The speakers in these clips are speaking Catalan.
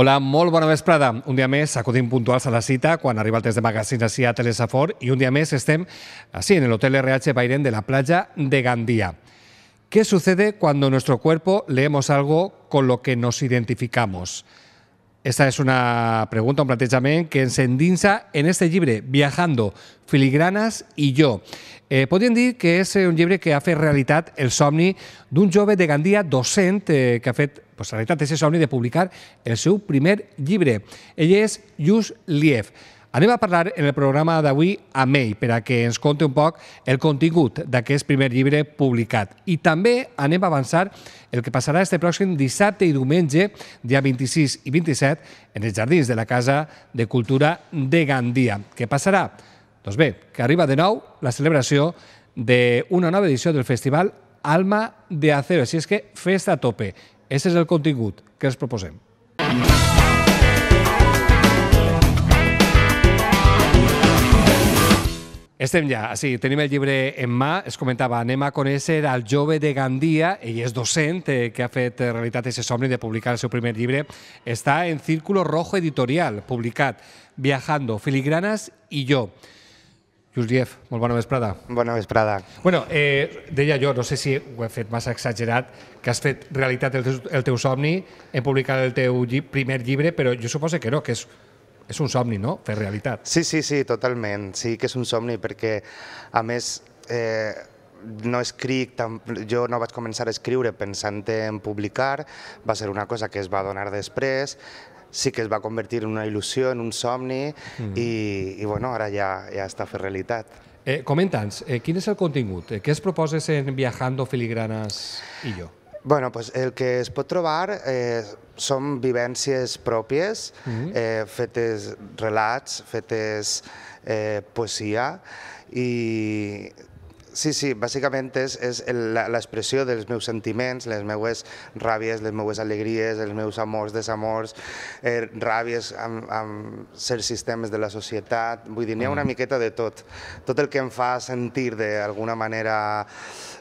Hola, molt bona Prada. Un día mes acudim puntuals a la cita cuando arriba el test de magazines a Telesafor y un día mes estem así en el Hotel RH Bairén de la playa de Gandía. ¿Qué sucede cuando en nuestro cuerpo leemos algo con lo que nos identificamos? Esta es una pregunta, un planteamiento que en en este libre, Viajando, Filigranas y yo. Eh, decir que es un libre que hace realidad el somni de un joven de Gandía docente eh, que ha hecho pues, realitat el somni de publicar el seu primer llibre. Ell és Lluís Lief. Anem a parlar en el programa d'avui a May per a que ens conti un poc el contingut d'aquest primer llibre publicat. I també anem a avançar el que passarà este pròxim dissabte i diumenge, dia 26 i 27, en els jardins de la Casa de Cultura de Gandia. Què passarà? Doncs bé, que arriba de nou la celebració d'una nova edició del festival Alma de Acero. Així és que festa a tope. Aquest és el contingut que els proposem. Estem ja, ah, sí, tenim el llibre en mà, es comentava, anem a conèixer al jove de Gandia, ell és docent eh, que ha fet eh, realitat aquest somni de publicar el seu primer llibre, està en Círculo Rojo Editorial, publicat Viajando, Filigranas i jo. Jusdiev, molt bona vesprada. Bona vesprada. Bueno, eh, deia jo, no sé si ho he fet massa exagerat, que has fet realitat el, teu, el teu somni he publicat el teu lli primer llibre, però jo suposo que no, que és, és un somni, no?, fer realitat. Sí, sí, sí, totalment. Sí que és un somni perquè, a més, eh, no escric, jo no vaig començar a escriure pensant en publicar, va ser una cosa que es va donar després, sí que es va convertir en una il·lusió, en un somni, mm. i, i bueno, ara ja, ja està fer realitat. Eh, Comenta'ns, eh, quin és el contingut? Eh, què es proposes en Viajando Filigranas i jo? Bueno, pues el que es pot trobar eh, són vivències pròpies, mm -hmm. eh, fetes relats, fetes eh, poesia, i Sí, sí, bàsicament és, és l'expressió dels meus sentiments, les meues ràbies, les meues alegries, els meus amors, desamors, eh, ràbies amb, amb certs sistemes de la societat, vull dir, n'hi ha una mm. miqueta de tot. Tot el que em fa sentir d'alguna manera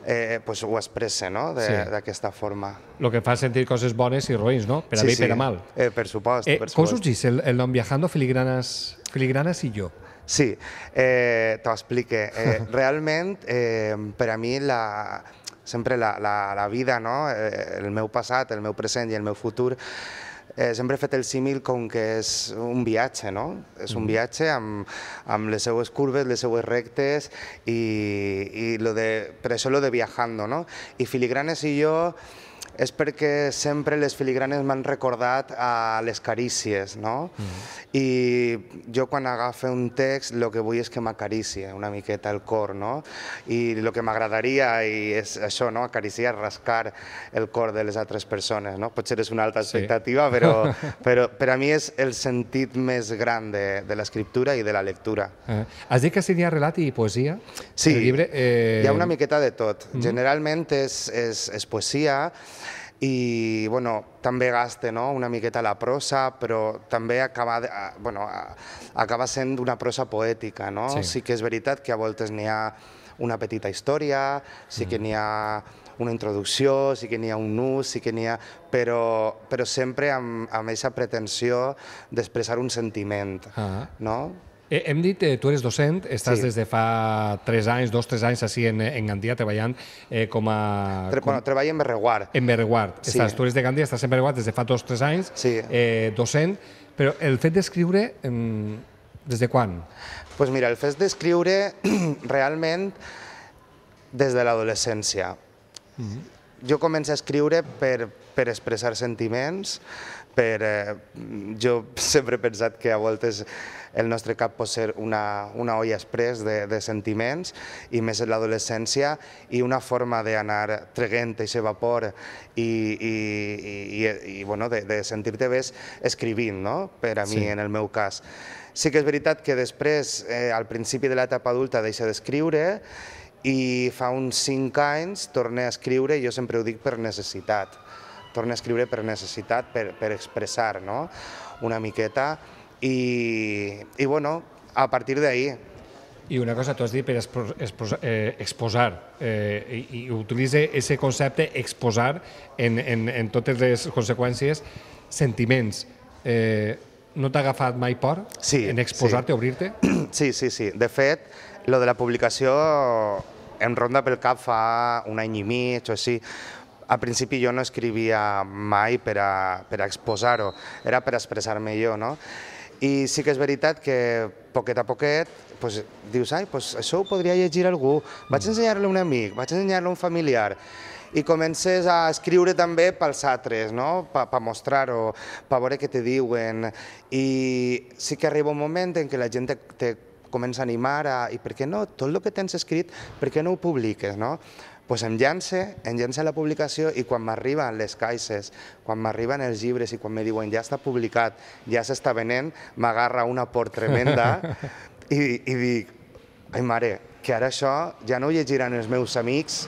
eh, pues, ho expressa no? d'aquesta sí. forma. Lo que fa sentir coses bones i roïns, no? Per a sí, bé i sí. per a mal. Eh, per supost. Eh, per supost. Com us dius el, el nom Viajando Filigranas, Filigranas i jo? Sí, eh, t'ho explico. Eh, realment, eh, per a mi, la, sempre la, la, la vida, no? Eh, el meu passat, el meu present i el meu futur, eh, sempre he fet el símil com que és un viatge, no? És un mm. viatge amb, amb les seues curves, les seues rectes i, i lo de, per això lo de viajando, no? I Filigranes i jo és perquè sempre les filigranes m'han recordat a les carícies, no? Mm. I jo quan agafo un text el que vull és que m'acarici una miqueta el cor, no? I el que m'agradaria és això, no? Acariciar, rascar el cor de les altres persones, no? Potser és una alta expectativa, sí. però, però per a mi és el sentit més gran de, de l'escriptura i de la lectura. Eh. Has dit que seria relat i poesia? Sí, el llibre, eh... hi ha una miqueta de tot. Mm. Generalment és, és, és poesia, i bueno, també gasta no? una miqueta la prosa, però també acaba, bueno, acaba sent una prosa poètica. No? Sí. sí que és veritat que a voltes n'hi ha una petita història, sí que mm. n'hi ha una introducció, sí que n'hi ha un nus, sí que n'hi ha... Però, però sempre amb, amb aquesta pretensió d'expressar un sentiment, uh ah. -huh. no? Eh, hem dit, eh, tu eres docent, estàs sí. des de fa 3 anys, 2-3 anys així en, en Gandia treballant eh, com a... Tre, com... Bueno, treballo en Berreguard. En Berreguard. Sí. Estàs, tu eres de Gandia, estàs en Berreguard des de fa 2-3 anys, sí. eh, docent, però el fet d'escriure, des de quan? Doncs pues mira, el fet d'escriure realment des de l'adolescència. Mm -hmm. Jo començo a escriure per, per expressar sentiments, per, eh, jo sempre he pensat que a voltes el nostre cap pot ser una, una olla express de, de sentiments i més en l'adolescència i una forma d'anar treguent aquest vapor i, i, i, i, i bueno, de, de sentir-te bé escrivint, no? per a mi, sí. en el meu cas. Sí que és veritat que després, eh, al principi de l'etapa adulta, deixa d'escriure i fa uns cinc anys torné a escriure, i jo sempre ho dic per necessitat, torna a escriure per necessitat, per, per expressar no? una miqueta i, i bueno, a partir d'ahí. I una cosa, tu has dit per expos, eh, exposar, eh, i, i utilitza ese concepte exposar en, en, en totes les conseqüències, sentiments. Eh, no t'ha agafat mai por sí, en exposar-te, sí. obrir-te? Sí, sí, sí. De fet, lo de la publicació em ronda pel cap fa un any i mig o així. Al principi jo no escrivia mai per a, per a exposar-ho, era per expressar-me jo, no? I sí que és veritat que poquet a poquet pues, dius, ai, pues, això ho podria llegir algú, vaig mm. ensenyar-lo a un amic, vaig ensenyar-lo a un familiar, i comences a escriure també pels altres, no? per pa mostrar-ho, per veure què te diuen. I sí que arriba un moment en què la gent te, te comença a animar a, i per què no, tot el que tens escrit, per què no ho publiques? No? doncs em llance, em llance la publicació i quan m'arriben les caixes, quan m'arriben els llibres i quan me diuen ja està publicat, ja s'està venent, m'agarra una por tremenda i, i dic, ai mare, que ara això ja no ho llegiran els meus amics,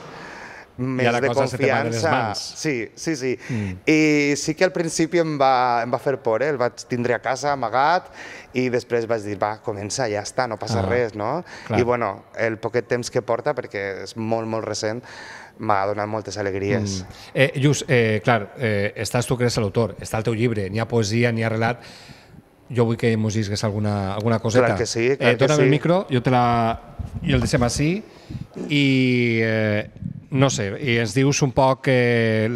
més de confiança. Sí, sí, sí. Mm. I sí que al principi em va, em va fer por, eh? el vaig tindre a casa amagat i després vaig dir, va, comença, ja està, no passa ah, res, no? Clar. I bueno, el poquet temps que porta, perquè és molt, molt recent, m'ha donat moltes alegries. Mm. Eh, Lluís, eh, clar, eh, estàs tu que eres l'autor, està el teu llibre, n'hi ha poesia, n'hi ha relat, jo vull que mos digues alguna, alguna coseta. Clar que sí, clar eh, que sí. el micro, jo te la... i el deixem així i eh, no sé, i ens dius un poc eh,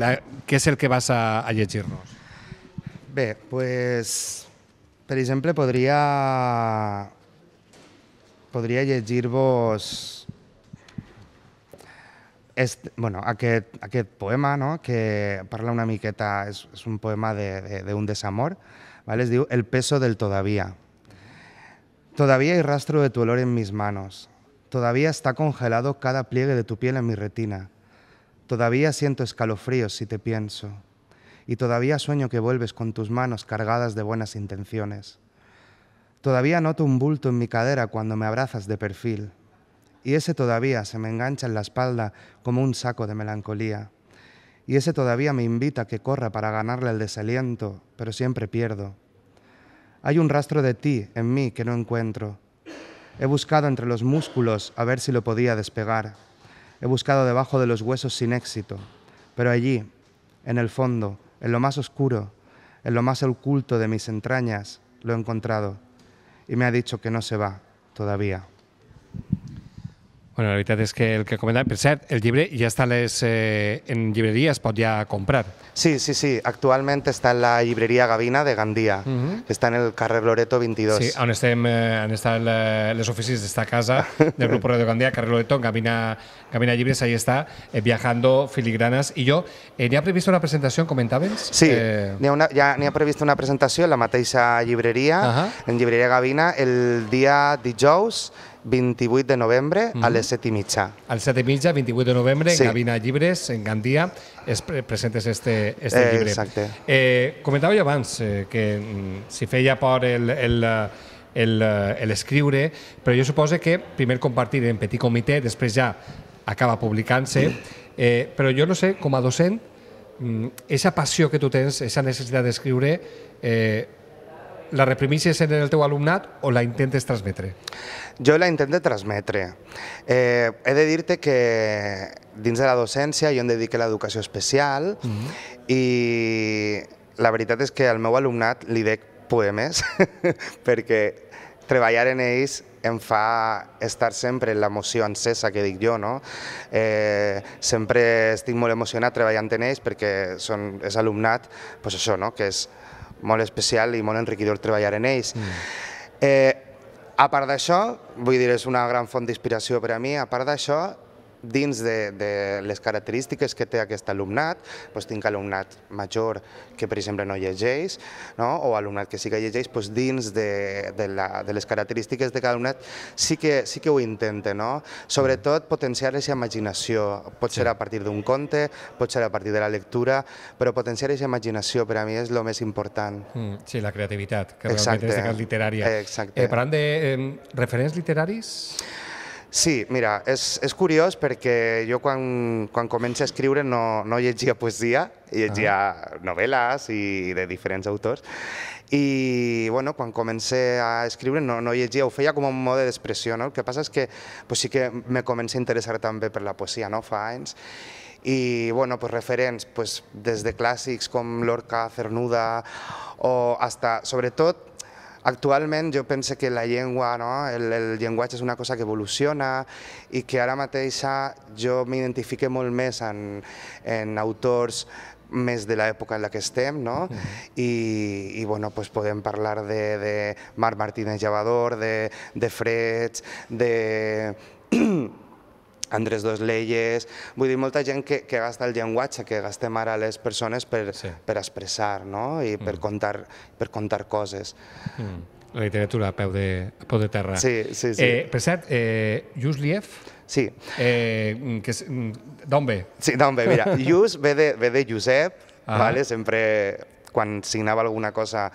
què és el que vas a, a llegir-nos. Bé, pues, per exemple, podria, podria llegir-vos est, bueno, aquest, aquest poema, no? que parla una miqueta, és, és un poema d'un de, de, de un desamor, ¿vale? es diu El peso del todavía. Todavía hay rastro de tu olor en mis manos, Todavía está congelado cada pliegue de tu piel en mi retina. Todavía siento escalofríos si te pienso. Y todavía sueño que vuelves con tus manos cargadas de buenas intenciones. Todavía noto un bulto en mi cadera cuando me abrazas de perfil. Y ese todavía se me engancha en la espalda como un saco de melancolía. Y ese todavía me invita a que corra para ganarle el desaliento, pero siempre pierdo. Hay un rastro de ti en mí que no encuentro He buscado entre los músculos a ver si lo podía despegar. He buscado debajo de los huesos sin éxito. Pero allí, en el fondo, en lo más oscuro, en lo más oculto de mis entrañas, lo he encontrado. Y me ha dicho que no se va todavía. Bueno, la veritat és que el que comentava... Per cert, el llibre ja està les, eh, en llibreria, es pot ja comprar. Sí, sí, sí. Actualment està en la llibreria Gavina de Gandia, uh mhm. -huh. està en el carrer Loreto 22. Sí, on, estem, eh, on estan eh, les oficis d'esta casa, del grup Radio Gandia, carrer Loreto, Gavina, Gavina Llibres, ahí està, eh, viajando filigranas. I jo, eh, n'hi ha previst una presentació, comentaves? Sí, eh... n'hi ha, una, ja, ha previst una presentació en la mateixa llibreria, uh -huh. en llibreria Gavina, el dia dijous, 28 de novembre mm -hmm. a mhm. les 7 i mitja. A les 7 i mitja, 28 de novembre, sí. en Gavina Llibres, en Gandia, es pre presentes este, este eh, llibre. Exacte. Eh, comentava jo abans eh, que mm, si feia por el, el, el, l'escriure, però jo suposo que primer compartir en petit comitè, després ja acaba publicant-se, eh, però jo no sé, com a docent, aquesta mm, passió que tu tens, aquesta necessitat d'escriure, eh, la reprimixes en el teu alumnat o la intentes transmetre? Jo la intento transmetre. Eh, he de dir-te que dins de la docència jo em dedico a l'educació especial mm -hmm. i la veritat és que al meu alumnat li dec poemes perquè treballar en ells em fa estar sempre en l'emoció encesa que dic jo, no? Eh, sempre estic molt emocionat treballant en ells perquè són, és alumnat, doncs això, no? que és molt especial i molt enriquidor treballar en ells. Mm. Eh, a part d'això, vull dir, és una gran font d'inspiració per a mi, a part d'això, dins de, de les característiques que té aquest alumnat, doncs tinc alumnat major que, per exemple, no llegeix, no? o alumnat que sí que llegeix, doncs dins de, de, la, de les característiques de cada alumnat sí que, sí que ho intenta, no? Sobretot potenciar la imaginació, pot ser a partir d'un conte, pot ser a partir de la lectura, però potenciar la imaginació per a mi és el més important. Mm, sí, la creativitat, que realment Exacte. és de literària. Eh, parlant de eh, referents literaris... Sí, mira, és, és curiós perquè jo quan, quan començo a escriure no, no llegia poesia, llegia ah. novel·les i de diferents autors, i bueno, quan comencé a escriure no, no llegia, ho feia com un mode d'expressió. No? El que passa és que pues, sí que me comença a interessar també per la poesia no? fa anys i bueno, pues, referents pues, des de clàssics com Lorca, Cernuda o hasta, sobretot, Actualment jo penso que la llengua, no? el, el llenguatge és una cosa que evoluciona i que ara mateixa jo m'identifique molt més en, en autors més de l'època en la que estem, no? Mm. I, i bueno, pues podem parlar de, de Marc Martínez Llevador, de, de Freds, de... Andrés Dos Leyes, vull dir, molta gent que, que gasta el llenguatge que gastem ara les persones per, sí. per expressar no? i per, mm. contar, per contar coses. Mm. La literatura a peu de, a peu de terra. Sí, sí, sí. Eh, per cert, eh, Jus Lief... Sí. Eh, que és, mm, d'on ve? Sí, d'on ve, mira. Jus ve de, ve de Josep, ah. vale? sempre quan signava alguna cosa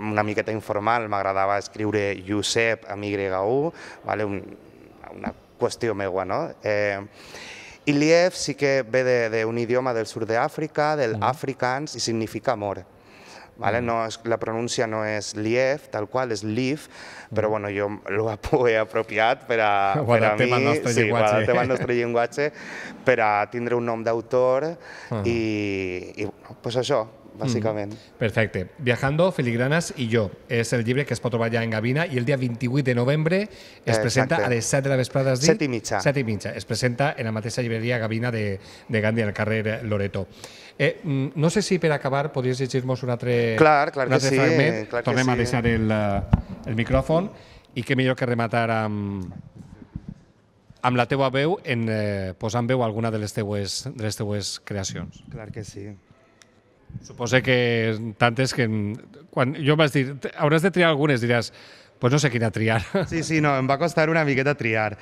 una miqueta informal, m'agradava escriure Josep amb Y-U, vale? Un, una qüestió meua, no? Eh, Iliev sí que ve d'un de, de idioma del sud d'Àfrica, del mm. africans, i significa amor. ¿Vale? Mm. No és, la pronúncia no és Liev, tal qual, és Liv, però bueno, jo l'ho he apropiat per a, per a mi, sí, guarda el tema del nostre llenguatge, per a tindre un nom d'autor uh -huh. i, i bueno, pues això, bàsicament. Mm. Perfecte. Viajando, Filigranas i jo. És el llibre que es pot trobar ja en Gavina i el dia 28 de novembre es Exacte. presenta a les 7 de la vesprada, 7 i mitja. 7 i mitja. Es presenta en la mateixa llibreria Gavina de, de Gandhi, al carrer Loreto. Eh, mm, no sé si per acabar podries llegir-nos un altre, clar, clar un altre que sí, fragment. Clar que Tornem sí. a deixar el, eh, el micròfon i què millor que rematar amb, amb la teua veu en, eh, posant veu alguna de les, teues, de les teues creacions. Clar que sí. Suposo que tantes que... Quan jo em vas dir, hauràs de triar algunes, diràs, doncs pues no sé quina triar. Sí, sí, no, em va costar una miqueta triar.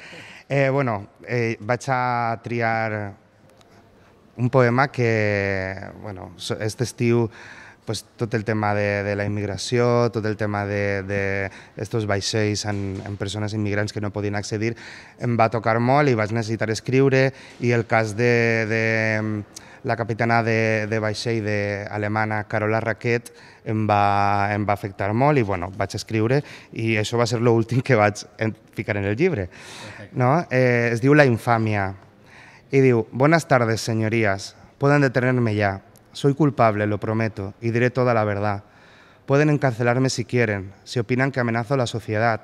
Eh, bueno, eh, vaig a triar un poema que, bueno, aquest estiu pues, tot el tema de, de la immigració, tot el tema de, de estos vaixells en, en persones immigrants que no podien accedir, em va tocar molt i vaig necessitar escriure i el cas de, de la capitana de, de de alemana Carola Raquet em va, a em va afectar molt y bueno, vaig escriure y eso va a ser lo último que va a ficar en el llibre. No? Eh, es diu La infamia. Y diu Buenas tardes, señorías. Pueden detenerme ya. Soy culpable, lo prometo, y diré toda la verdad. Pueden encarcelarme si quieren, si opinan que amenazo a la sociedad.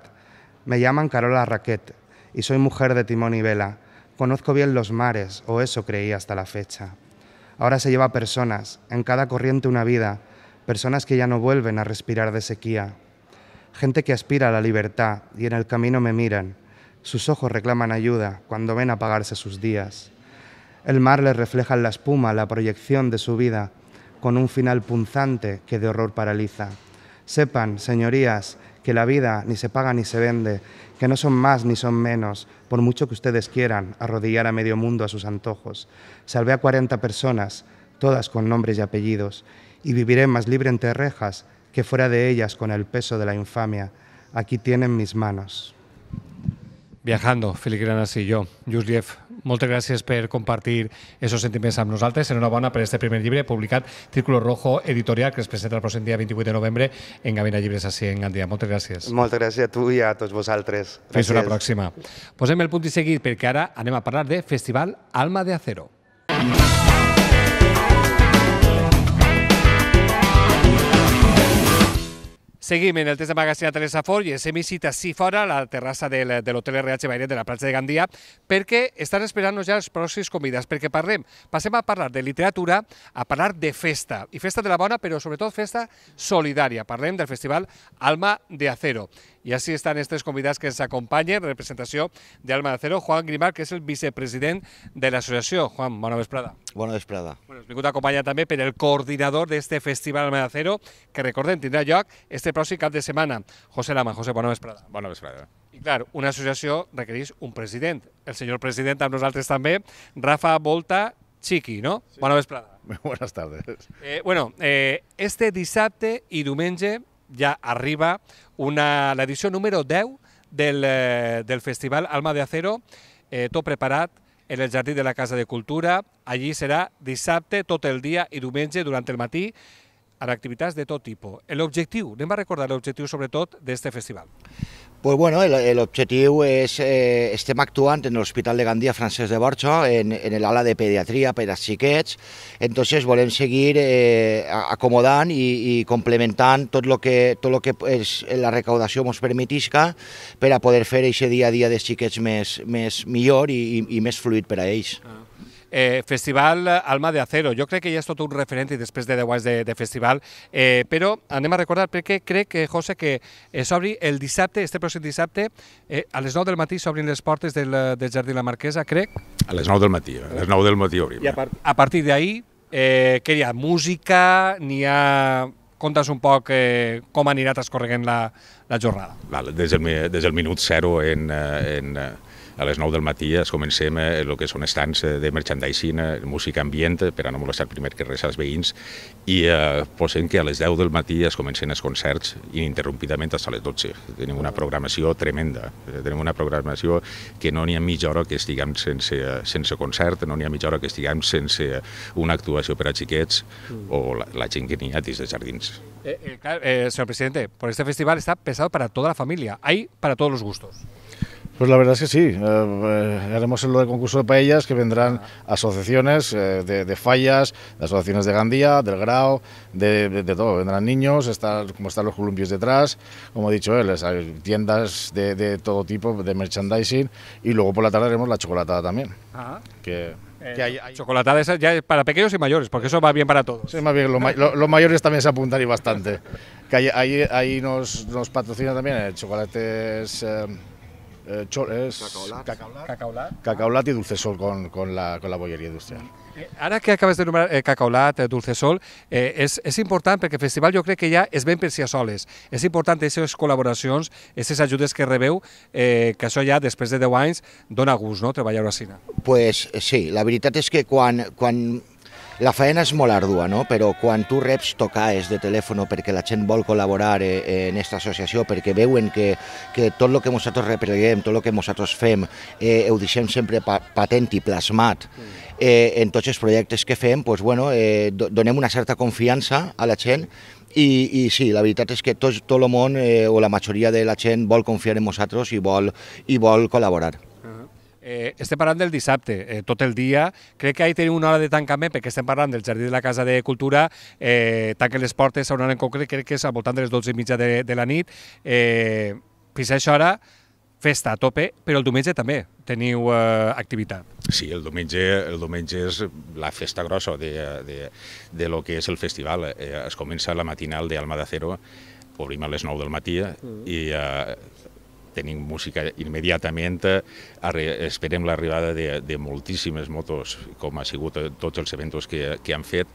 Me llaman Carola Raquet y soy mujer de timón y vela. Conozco bien los mares, o eso creí hasta la fecha. Ahora se lleva personas, en cada corriente una vida, personas que ya no vuelven a respirar de sequía. Gente que aspira a la libertad y en el camino me miran. Sus ojos reclaman ayuda cuando ven apagarse sus días. El mar les refleja en la espuma la proyección de su vida, con un final punzante que de horror paraliza. Sepan, señorías, que la vida ni se paga ni se vende, que no son más ni son menos, por mucho que ustedes quieran arrodillar a medio mundo a sus antojos. Salvé a 40 personas, todas con nombres y apellidos, y viviré más libre entre rejas que fuera de ellas con el peso de la infamia. Aquí tienen mis manos. Viajando, Filigranas y yo, moltes gràcies per compartir aquests sentiments amb nosaltres. Enhorabona per aquest primer llibre publicat, Círculo Rojo Editorial, que es presenta el pròxim dia 28 de novembre en Gavina Llibres a en Gandia. Moltes gràcies. Moltes gràcies a tu i a tots vosaltres. Gràcies. Fins una pròxima. Posem el punt i seguit perquè ara anem a parlar de Festival Alma de Acero. Mm. Seguim en el test de magazine a Teresa Fort i ens hem vist així fora, a la terrassa del, de l'hotel RH Bairet de la platja de Gandia, perquè estan esperant-nos ja els pròxims convidats, perquè parlem, passem a parlar de literatura, a parlar de festa, i festa de la bona, però sobretot festa solidària. Parlem del festival Alma de Acero. I així estan els tres convidats que ens acompanyen, representació d'Alma de Cero, Juan Grimar, que és el vicepresident de l'associació. Juan, bona vesprada. Bona vesprada. Bueno, has vingut acompanyat també per el coordinador d'este festival Alma de Cero, que recordem, tindrà lloc este pròxim cap de setmana. José Lama, José, bona vesprada. Bona vesprada. I clar, una associació requereix un president. El senyor president amb nosaltres també, Rafa Volta Chiqui, no? Sí. Bona vesprada. Buenas tardes. Eh, bueno, eh, este dissabte i diumenge ja arriba una, la edició número 10 del, eh, del Festival Alma de Acero, eh, tot preparat en el Jardí de la Casa de Cultura. Allí serà dissabte tot el dia i diumenge durant el matí en activitats de tot tipus. L'objectiu, anem a recordar l'objectiu sobretot d'aquest festival. Pues bueno, l'objectiu és, eh, estem actuant en l'Hospital de Gandia Francesc de Borja, en, en l'ala de pediatria per als xiquets, entonces volem seguir eh, acomodant i, i complementant tot el que, tot lo que és, la recaudació ens permetisca per a poder fer aquest dia a dia de xiquets més, més millor i, i, i més fluid per a ells. Ah eh, Festival Alma de Acero. Jo crec que ja és tot un referent i després de 10 anys de, de festival, eh, però anem a recordar perquè crec, que, José, que eh, s'obri el dissabte, este pròxim dissabte, eh, a les 9 del matí s'obrin les portes del, del Jardí La Marquesa, crec. A les 9 del matí, a les 9 del matí obrim. I a, part, a partir d'ahir, eh, què hi ha música, n'hi ha contes un poc eh, com anirà transcorregant la, la jornada. Vale, des, del, des del minut zero en, eh, en, eh, a les 9 del matí es comencem eh, el que són estants eh, de merchandising, eh, música ambient, per a no molestar primer que res als veïns, i eh, posem que a les 10 del matí es comencen els concerts ininterrompidament fins a les 12. Tenim una oh. programació tremenda, tenim una programació que no n'hi ha mitja hora que estiguem sense, sense concert, no n'hi ha mitja hora que estiguem sense una actuació per a xiquets mm. o la, la gent que n'hi ha des de jardins. Eh, eh, claro, eh, señor presidente, por este festival está pesado para toda la familia, hay para todos los gustos. Pues la verdad es que sí. Eh, eh, haremos lo del concurso de paellas que vendrán asociaciones eh, de, fallas, asociaciones de Gandía, del Grau, de, todo. Vendrán niños, como están los columpios detrás, como ha dicho él, tiendas de, todo tipo, de merchandising. Y luego por la tarde haremos la chocolatada también. Ah. Que, Chocolatada esa ya para pequeños y mayores, porque eso va bien para todos. Sí, más bien, los, los mayores también se apuntan y bastante. que ahí, nos, nos, patrocina también el chocolates eh, és cacaulat. cacaulat. cacaulat. dulce dulcesol con, con, la, con la bolleria industrial. Eh, ara que acabes de nombrar eh, Cacaulat, eh, Dulcesol, eh, és, és important perquè el festival jo crec que ja es ven per si a soles. És important aquestes col·laboracions, aquestes ajudes que rebeu, eh, que això ja després de 10 anys dona gust no, treballar a Sina. Pues sí, la veritat és que quan, quan la faena és molt ardua, no? però quan tu reps tocaes de telèfon perquè la gent vol col·laborar eh, en aquesta associació, perquè veuen que, que tot el que nosaltres repreguem, tot el que nosaltres fem, eh, ho deixem sempre patent i plasmat eh, en tots els projectes que fem, doncs, bueno, eh, donem una certa confiança a la gent i, i sí, la veritat és que tot, tot el món eh, o la majoria de la gent vol confiar en nosaltres i vol, i vol col·laborar. Eh, estem parlant del dissabte, eh, tot el dia. Crec que ahir tenim una hora de tancament perquè estem parlant del Jardí de la Casa de Cultura. Eh, tanquen les portes a una hora en concret, crec que és al voltant de les 12 i mitja de, de la nit. Eh, fins a això ara, festa a tope, però el diumenge també teniu eh, activitat. Sí, el diumenge, el diumenge és la festa grossa de, de, de lo que és el festival. Eh, es comença la matinal de Alma obrim a les 9 del matí mm. i eh, tenim música immediatament, esperem l'arribada de, de moltíssimes motos, com ha sigut eh, tots els eventos que, que han fet,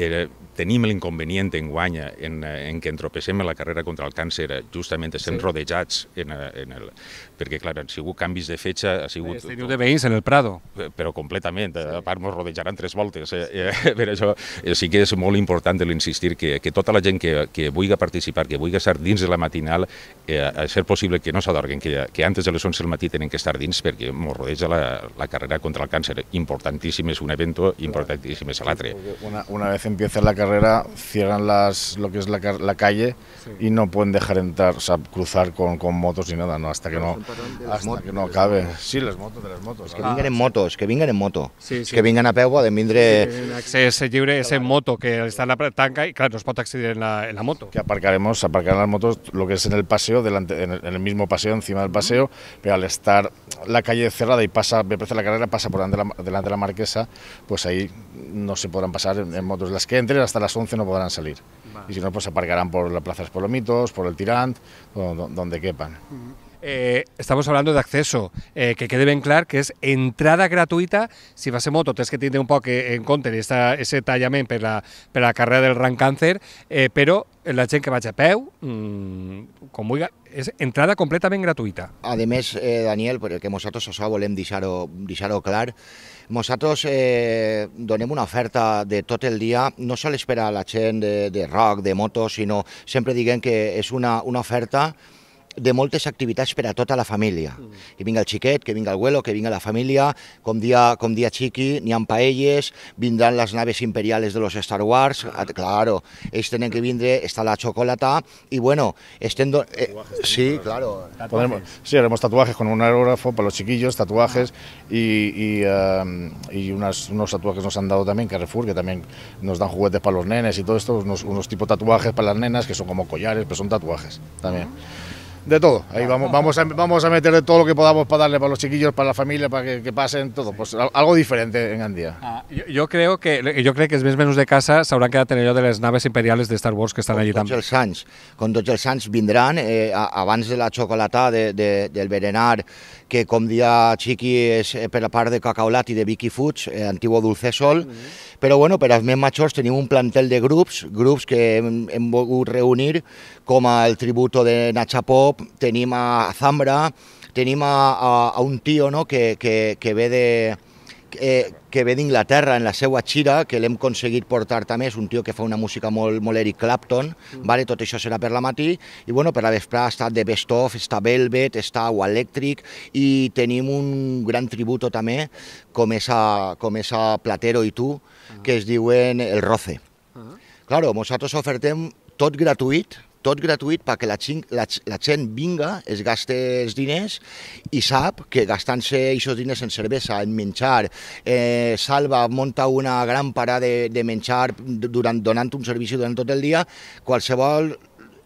era, tenim l'inconvenient eh, en guanya eh, en, en què entropessem en la carrera contra el càncer, justament estem sí. rodejats en, en el, perquè, clar, han sigut canvis de fetge, ha sigut... Esteniu de veïns en el Prado. Però completament, sí. a part ens rodejaran tres voltes. Eh? eh sí. Per això eh, sí que és molt important l'insistir que, que tota la gent que, que vulgui participar, que vulgui estar dins de la matinal, eh, a ser possible que no s'adorguen, que, que antes de les 11 del matí tenen que estar dins perquè ens rodeja la, la carrera contra el càncer. Importantíssim és un evento, importantíssim és l'altre. Una, una vez empieza la carrera, cierran las, lo que es la, la calle sí. y no pueden dejar entrar, o sea, cruzar con, con motos ni nada, no, hasta que no... motos. que no cabe Sí, las motos, de motos. que vienen en motos, que vengan en moto. que vengan a peu, de pues, vindre... Sí, accés moto, que está en la tanca y claro no es pot accedir en la, moto. Que aparcaremos, aparcarán las motos, lo que es en el paseo, delante, en, el, mismo paseo, encima del paseo, pero al estar la calle cerrada y pasa, me parece la carrera pasa por delante de la, marquesa, pues ahí no se podrán pasar en, motos. Las que entren hasta las 11 no podrán salir. Y si no, pues aparcarán por la Plaza de los mitos por el Tirant, donde, quepan. Eh, estamos hablando de acceso, eh, que quede bien claro que es entrada gratuita. si vas en moto, tienes que tener un poco que, eh, en compte esta, ese tallamen per la, per la carrera del Ran Cancer, eh, pero la gent que va a peu, mmm, con muy, es entrada completamente gratuita. Además, eh, Daniel, porque nosotros os volem deixar-ho deixar, clar, nosaltres eh, donem una oferta de tot el dia, no solo espera la gent de, de rock, de moto, sino sempre digan que és una, una oferta de moltes actividades para toda la familia... Mm. Que venga el xiquet, que venga el vuelo que venga la familia... con día com dia xiqui, n'hi ha paelles, vindran les naves imperiales de los Star Wars, ah. claro, ellos tenen que vindre, está la chocolata y bueno, estén... Eh, sí, claro. sí, haremos tatuajes con un aerógrafo para los chiquillos, tatuajes, y, ah. eh, unos tatuajes nos han dado también Carrefour, que también nos dan juguetes para los nenes y todo esto, unos, tipos tipo tatuajes para las nenas, que son como collares, pero son tatuajes también. Ah de todo. Ahí vamos, vamos, a, vamos a meter todo lo que podamos para darle para los chiquillos, para la familia, para que, pasen todo. Pues algo diferente en Andía. Ah, yo, creo que yo creo que es de casa sabrán que ha tenido de las naves imperiales de Star Wars que están allí también con doctor con tots els eh, de la chocolatada de, del berenar que com dia Chiqui és eh, per la part de Cacaolat i de Vicky Foods, eh, Antiguo Dulce Sol, mm -hmm. però bueno, per als més majors tenim un plantel de grups, grups que hem, hem volgut reunir, com el tributo de Nacha Pop, tenim a Zambra, tenim a, a, a un tio no, que, que, que ve de, eh, que ve d'Inglaterra en la seva xira, que l'hem aconseguit portar també, és un tio que fa una música molt, molt Eric Clapton, mm. vale? tot això serà per la matí, i bueno, per la vesprà està The Best Of, està Velvet, està O Electric, i tenim un gran tributo també, com és a, com és a Platero i tu, ah. que es diuen El Roce. Ah. Claro, nosaltres ofertem tot gratuït, tot gratuït perquè la, xin, la, la gent vinga, es gasta els diners i sap que gastant-se aquests diners en cervesa, en menjar, eh, Salva monta una gran parada de, de menjar durant, donant un servici durant tot el dia, qualsevol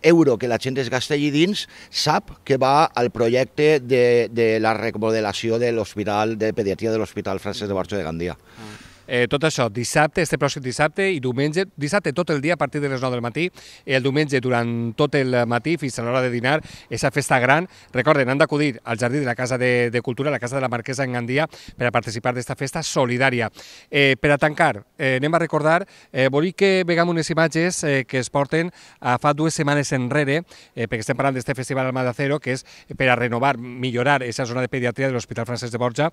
euro que la gent es gasta allí dins sap que va al projecte de, de la remodelació de l'hospital de pediatria de l'Hospital Francesc de Barxo de Gandia. Ah. Eh, tot això, dissabte, este pròxim dissabte i diumenge, dissabte tot el dia a partir de les 9 del matí, i el diumenge durant tot el matí fins a l'hora de dinar, aquesta festa gran. Recorden, han d'acudir al jardí de la Casa de, de Cultura, la Casa de la Marquesa en Gandia, per a participar d'esta festa solidària. Eh, per a tancar, eh, anem a recordar, eh, volí que vegam unes imatges eh, que es porten a fa dues setmanes enrere, eh, perquè estem parlant d'este Festival Alma d'Acero, que és per a renovar, millorar aquesta zona de pediatria de l'Hospital Francesc de Borja,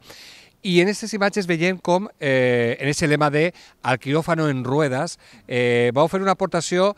i en aquestes imatges veiem com, eh, en aquest lema de al quiròfano en ruedes, eh, vau fer una aportació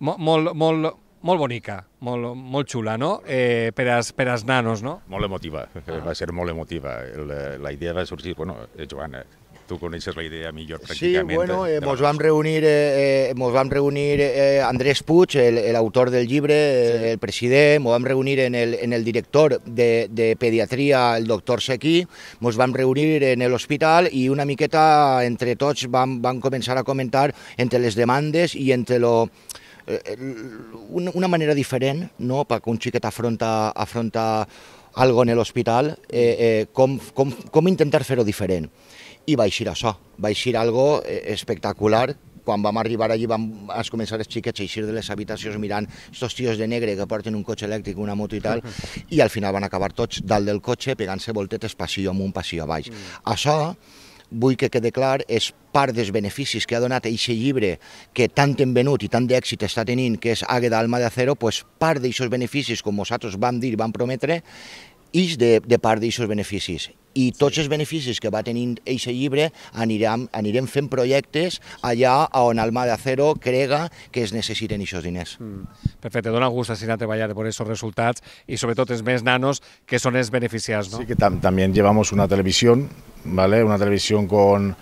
molt, molt, molt, molt bonica, molt, molt xula, no? Eh, per, als, per als nanos, no? Molt emotiva, ah. va ser molt emotiva. La, la idea va sorgir, bueno, eh, Joan, eh, tu coneixes la idea millor pràcticament. Sí, bueno, eh, mos vam reunir, eh, eh, mos vam reunir eh, Andrés Puig, l'autor del llibre, sí. Eh, el president, mos vam reunir en el, en el director de, de pediatria, el doctor Sequí, mos vam reunir en l'hospital i una miqueta entre tots vam, vam començar a comentar entre les demandes i entre lo, eh, una, manera diferent no? perquè un xiquet afronta, afronta algo en l'hospital, eh, eh, com, com, com intentar fer-ho diferent i va eixir això, va eixir algo eh, espectacular quan vam arribar allí vam es començar els xiquets a eixir de les habitacions mirant aquests tios de negre que porten un cotxe elèctric, una moto i tal, i al final van acabar tots dalt del cotxe pegant-se voltetes passió amunt, passió baix. Mm. Això vull que quede clar, és part dels beneficis que ha donat eixe llibre que tant hem venut i tant d'èxit està tenint, que és Àgueda Alma de Acero, pues part d'aquests beneficis, com nosaltres vam dir, vam prometre, ix de, de part d'aquests beneficis i tots sí. els beneficis que va tenint aquest llibre anirem, anirem fent projectes allà on Alma de Acero crega que es necessiten aquests diners. Mm. Perfecte, dona gust a treballar per aquests resultats i sobretot els més nanos que són els beneficiats. No? Sí que tam també llevamos una televisió, ¿vale? una televisió con...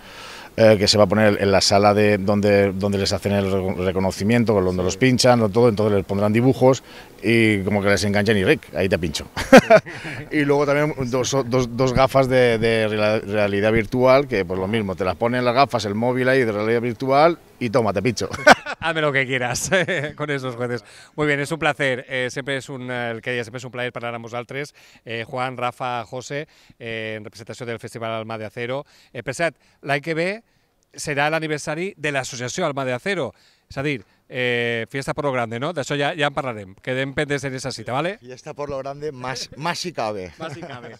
Eh, que se va a poner en la sala de donde, donde les hacen el reconocimiento, donde los pinchan, todo, entonces les pondrán dibujos y como que les enganchan y Rick, ahí te pincho. y luego también dos, dos, dos gafas de, de, realidad virtual, que pues lo mismo, te las ponen las gafas, el móvil ahí de realidad virtual y toma, te pincho. hazme lo que quieras con esos jueces. Muy bien, es un placer. Eh, siempre es un, el que siempre es un placer para ambos al eh, Juan, Rafa, José, eh, en representación del Festival Alma de Acero. Eh, Pesat, la IQB será el aniversario de la Asociación Alma de Acero. Es decir, fiesta por lo grande, no? De eso ya en Que queden pendientes en esa cita, ¿vale? Fiesta por lo grande, más, más si cabe. Más si cabe.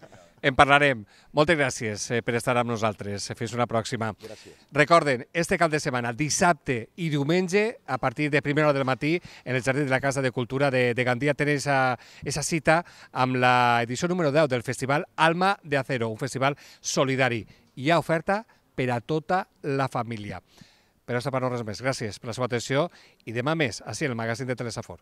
En parlarem. Moltes gràcies eh, per estar amb nosaltres. Fins una pròxima. Gràcies. Recorden, este cap de setmana, dissabte i diumenge, a partir de primera hora del matí, en el Jardí de la Casa de Cultura de, de Gandia, tenen esa, esa cita amb la edició número 10 del Festival Alma de Acero, un festival solidari. Hi ha oferta per a tota la família. Però aquesta part no res més. Gràcies per la seva atenció i demà més, així, en el magazín de Telesafor.